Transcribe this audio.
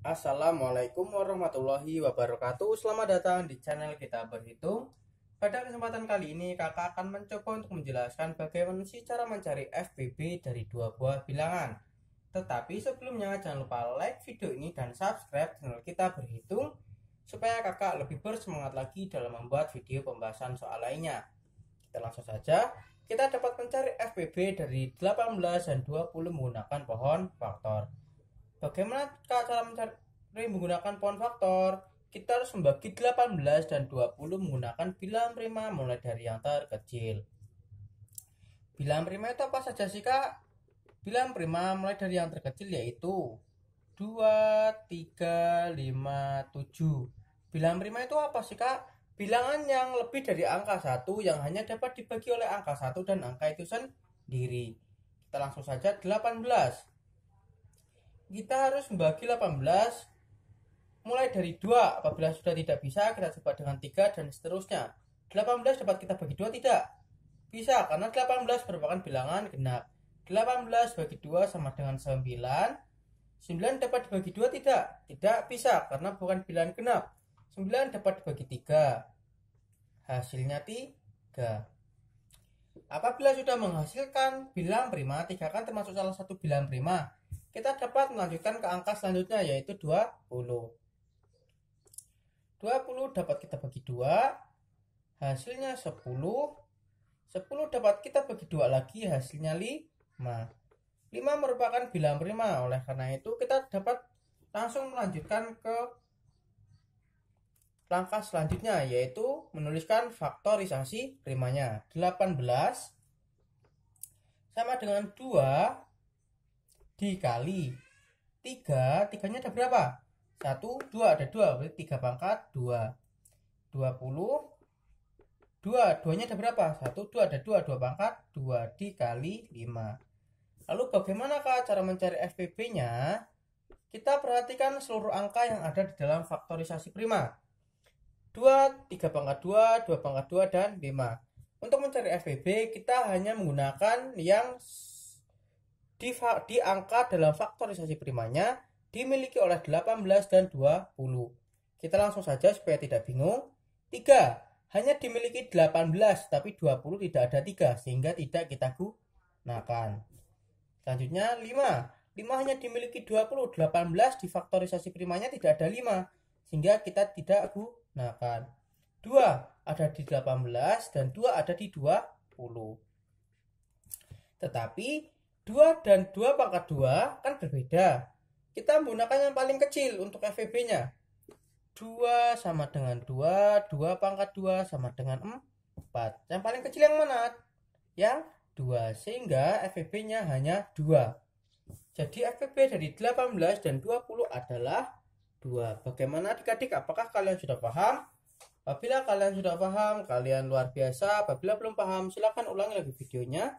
Assalamualaikum warahmatullahi wabarakatuh Selamat datang di channel kita berhitung Pada kesempatan kali ini kakak akan mencoba untuk menjelaskan bagaimana sih cara mencari FBB dari dua buah bilangan Tetapi sebelumnya jangan lupa like video ini dan subscribe channel kita berhitung Supaya kakak lebih bersemangat lagi dalam membuat video pembahasan soal lainnya Kita langsung saja Kita dapat mencari FBB dari 18 dan 20 menggunakan pohon faktor Bagaimana cara mencari menggunakan pohon faktor? Kita harus membagi 18 dan 20 menggunakan bilangan prima mulai dari yang terkecil. Bilangan prima itu apa saja sih kak? Bilangan prima mulai dari yang terkecil yaitu 2, 3, 5, 7. Bilangan prima itu apa sih kak? bilangan yang lebih dari angka 1 yang hanya dapat dibagi oleh angka 1 dan angka itu sendiri. Kita langsung saja 18 kita harus membagi 18 mulai dari 2 apabila sudah tidak bisa kita coba dengan 3 dan seterusnya 18 dapat kita bagi 2 tidak bisa karena 18 merupakan bilangan genap 18 bagi 2 sama dengan 9 9 dapat dibagi 2 tidak tidak bisa karena bukan bilangan genap 9 dapat dibagi 3 hasilnya 3 Apabila sudah menghasilkan bilang prima, 3 kan termasuk salah satu bilang prima. Kita dapat melanjutkan ke angka selanjutnya yaitu 20. 20 dapat kita bagi 2, hasilnya 10. 10 dapat kita bagi 2 lagi, hasilnya 5. 5 merupakan bilangan prima, oleh karena itu kita dapat langsung melanjutkan ke langkah selanjutnya yaitu menuliskan faktorisasi primanya 18 sama dengan 2 dikali 3 tiganya ada berapa 1 2 ada 2 berarti 3 pangkat 2 20 2 2 nya ada berapa 1 2 ada 2 2 pangkat 2 dikali 5 lalu bagaimanakah cara mencari FPB nya kita perhatikan seluruh angka yang ada di dalam faktorisasi prima 2, 3 pangkat 2, 2 pangkat 2, dan 5. Untuk mencari FPB, kita hanya menggunakan yang di angka dalam faktorisasi primanya dimiliki oleh 18 dan 20. Kita langsung saja supaya tidak bingung. 3. Hanya dimiliki 18 tapi 20 tidak ada 3 sehingga tidak kita gunakan. Selanjutnya 5. 5 hanya dimiliki 20, 18 di faktorisasi primanya tidak ada 5 sehingga kita tidak gunakan. 2 ada di 18 dan 2 ada di 20. Tetapi 2 dan 2 pangkat 2 kan berbeda. Kita menggunakan yang paling kecil untuk FVB-nya. 2 sama dengan 2, 2 pangkat 2 sama dengan 4. Yang paling kecil yang mana? Yang 2, sehingga FVB-nya hanya 2. Jadi FVB dari 18 dan 20 adalah 2. Bagaimana adik-adik? Apakah kalian sudah paham? Apabila kalian sudah paham, kalian luar biasa. Apabila belum paham, silakan ulangi lagi videonya.